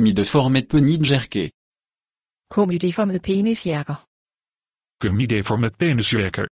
de forme et penis jerké. Comme de forme de pénis jerker. Comme de forme de penis jerker.